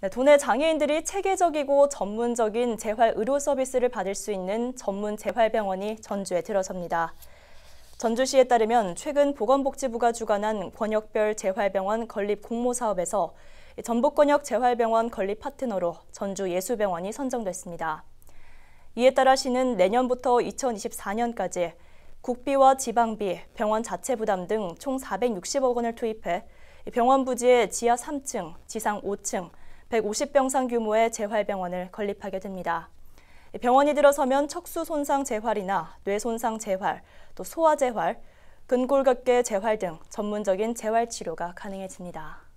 네, 도내 장애인들이 체계적이고 전문적인 재활 의료 서비스를 받을 수 있는 전문 재활병원이 전주에 들어섭니다. 전주시에 따르면 최근 보건복지부가 주관한 권역별 재활병원 건립 공모 사업에서 전북권역 재활병원 건립 파트너로 전주예수병원이 선정됐습니다. 이에 따라 시는 내년부터 2024년까지 국비와 지방비, 병원 자체 부담 등 총 460억 원을 투입해 병원 부지의 지하 3층, 지상 5층, 150병상 규모의 재활병원을 건립하게 됩니다. 병원이 들어서면 척수 손상 재활이나 뇌 손상 재활, 또 소화 재활, 근골격계 재활 등 전문적인 재활 치료가 가능해집니다.